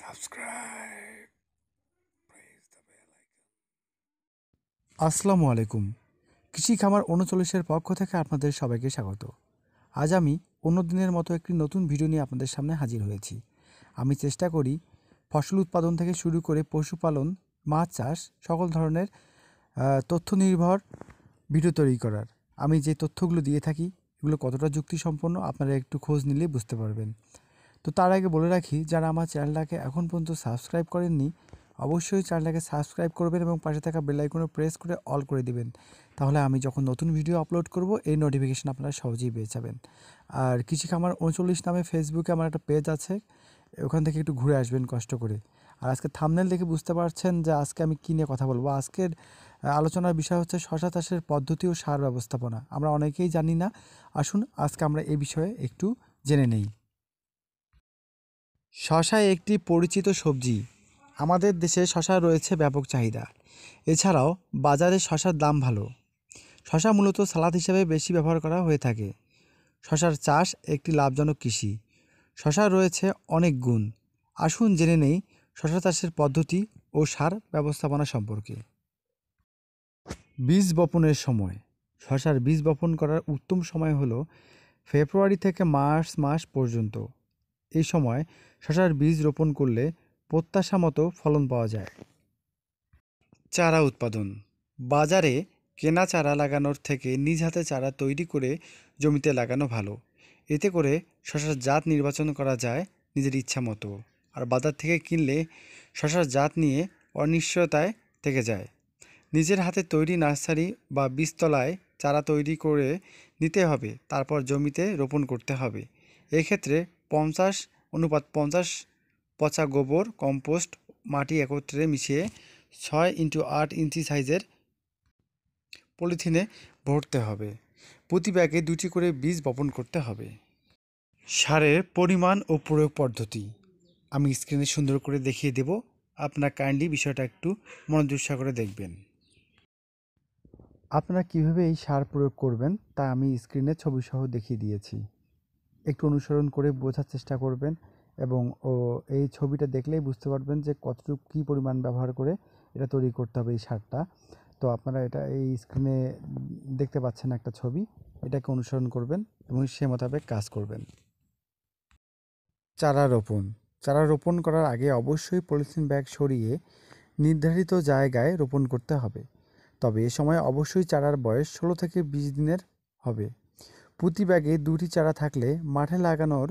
subscribe আসসালামু আলাইকুম কৃষি খামার উনচল্লিশের পক্ষ থেকে আপনাদের সবাইকে স্বাগত আজ আমি অন্য দিনের মতো একটি নতুন ভিডিও নিয়ে আপনাদের সামনে হাজির হয়েছি আমি চেষ্টা করি ফসল উৎপাদন থেকে শুরু করে পশুপালন মাছ চাষ সকল ধরনের তথ্য নির্ভর ভিডিও তৈরি করার আমি যে তথ্যগুলো দিয়ে থাকি এগুলো কতটা যুক্তিসম্পন্ন আপনারা একটু খোঁজ নিলে বুঝতে পারবেন তো তার আগে বলে রাখি যারা আমার চ্যানেলটাকে এখন পর্যন্ত সাবস্ক্রাইব করেননি অবশ্যই চ্যানেলটাকে সাবস্ক্রাইব করবেন এবং পাশে থাকা বেলাইকনও প্রেস করে অল করে দিবেন তাহলে আমি যখন নতুন ভিডিও আপলোড করব এই নোটিফিকেশান আপনারা সহজেই পেয়ে যাবেন আর কৃষি খামার উনচল্লিশ নামে ফেসবুকে আমার একটা পেজ আছে ওখান থেকে একটু ঘুরে আসবেন কষ্ট করে আর আজকে থামনেল দেখে বুঝতে পারছেন যে আজকে আমি কী নিয়ে কথা বলবো আজকের আলোচনার বিষয় হচ্ছে শশা চাষের পদ্ধতি ও সার ব্যবস্থাপনা আমরা অনেকেই জানি না আসুন আজকে আমরা এ বিষয়ে একটু জেনে নেই শশা একটি পরিচিত সবজি আমাদের দেশে শশার রয়েছে ব্যাপক চাহিদা এছাড়াও বাজারে শশার দাম ভালো শশা মূলত সালাদ হিসেবে বেশি ব্যবহার করা হয়ে থাকে শশার চাষ একটি লাভজনক কৃষি শশার রয়েছে অনেক গুণ আসুন জেনে নেই শশা চাষের পদ্ধতি ও সার ব্যবস্থাপনা সম্পর্কে বীজ বপনের সময় শশার বীজ বপন করার উত্তম সময় হলো ফেব্রুয়ারি থেকে মার্চ মাস পর্যন্ত এই সময় শশার বীজ রোপণ করলে প্রত্যাশা মতো ফলন পাওয়া যায় চারা উৎপাদন বাজারে কেনা চারা লাগানোর থেকে নিজ হাতে চারা তৈরি করে জমিতে লাগানো ভালো এতে করে শশার জাত নির্বাচন করা যায় নিজের ইচ্ছা মতো আর বাজার থেকে কিনলে শশার জাত নিয়ে অনিশ্চয়তায় থেকে যায় নিজের হাতে তৈরি নার্সারি বা বীজতলায় চারা তৈরি করে নিতে হবে তারপর জমিতে রোপণ করতে হবে এক্ষেত্রে পঞ্চাশ অনুপাত পঞ্চাশ পচা গোবর কম্পোস্ট মাটি একত্রে মিশিয়ে ছয় ইন্টু আট ইঞ্চি সাইজের পলিথিনে ভরতে হবে প্রতি ব্যাগে দুটি করে বীজ বপন করতে হবে সারের পরিমাণ ও প্রয়োগ পদ্ধতি আমি স্ক্রিনে সুন্দর করে দেখিয়ে দেব আপনার কাইন্ডলি বিষয়টা একটু মনোযোগ করে দেখবেন আপনারা কীভাবে এই সার প্রয়োগ করবেন তা আমি স্ক্রিনে ছবিসহ দেখিয়ে দিয়েছি একটু অনুসরণ করে বোঝার চেষ্টা করবেন এবং ও এই ছবিটা দেখলেই বুঝতে পারবেন যে কতটুকু কী পরিমাণ ব্যবহার করে এটা তৈরি করতে হবে এই সারটা তো আপনারা এটা এই স্ক্রিনে দেখতে পাচ্ছেন একটা ছবি এটাকে অনুসরণ করবেন এবং সে মোতাবেক কাজ করবেন চারা রোপণ চারা রোপণ করার আগে অবশ্যই পলিথিন ব্যাগ সরিয়ে নির্ধারিত জায়গায় রোপণ করতে হবে তবে এ সময় অবশ্যই চারার বয়স ষোলো থেকে বিশ দিনের হবে প্রতি ব্যাগে দুটি চারা থাকলে মাঠে লাগানোর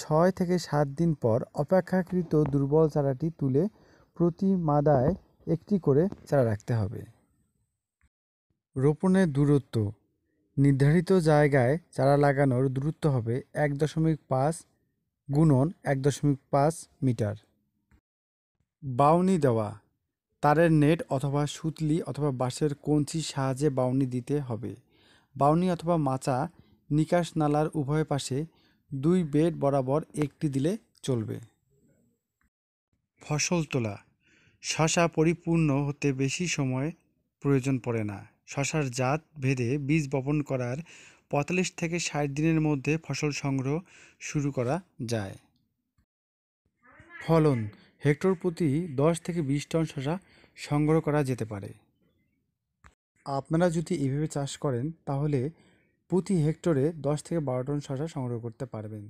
ছয় থেকে সাত দিন পর অপেক্ষাকৃত দুর্বল চারাটি তুলে প্রতি মাদায় একটি করে চারা রাখতে হবে রোপণের দূরত্ব নির্ধারিত জায়গায় চারা লাগানোর দূরত্ব হবে এক দশমিক পাঁচ গুণন এক দশমিক পাঁচ মিটার বাউনি দেওয়া তারের নেট অথবা সুতলি অথবা বাঁশের কঞ্চির সাহায্যে বাউনি দিতে হবে বাউনি অথবা মাচা নিকাশ নালার উভয় পাশে দুই বেড বরাবর একটি দিলে চলবে ফসল তোলা শশা পরিপূর্ণ হতে বেশি সময় প্রয়োজন পড়ে না শশার জাত ভেদে বীজ বপন করার পঁয়তাল্লিশ থেকে ষাট দিনের মধ্যে ফসল সংগ্রহ শুরু করা যায় ফলন হেক্টর প্রতি দশ থেকে বিশ টন শশা সংগ্রহ করা যেতে পারে আপনারা যদি এভাবে চাষ করেন তাহলে প্রতি হেক্টরে দশ থেকে বারো টন শসা সংগ্রহ করতে পারবেন